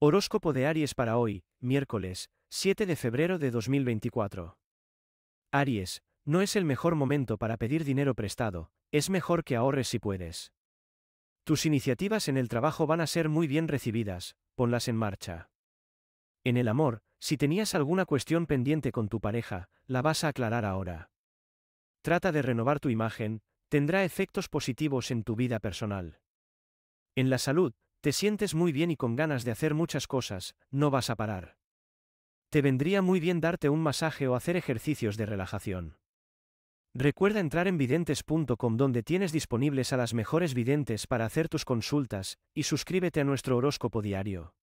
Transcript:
Horóscopo de Aries para hoy, miércoles, 7 de febrero de 2024. Aries, no es el mejor momento para pedir dinero prestado, es mejor que ahorres si puedes. Tus iniciativas en el trabajo van a ser muy bien recibidas, ponlas en marcha. En el amor, si tenías alguna cuestión pendiente con tu pareja, la vas a aclarar ahora. Trata de renovar tu imagen, tendrá efectos positivos en tu vida personal. En la salud, te sientes muy bien y con ganas de hacer muchas cosas, no vas a parar. Te vendría muy bien darte un masaje o hacer ejercicios de relajación. Recuerda entrar en videntes.com donde tienes disponibles a las mejores videntes para hacer tus consultas, y suscríbete a nuestro horóscopo diario.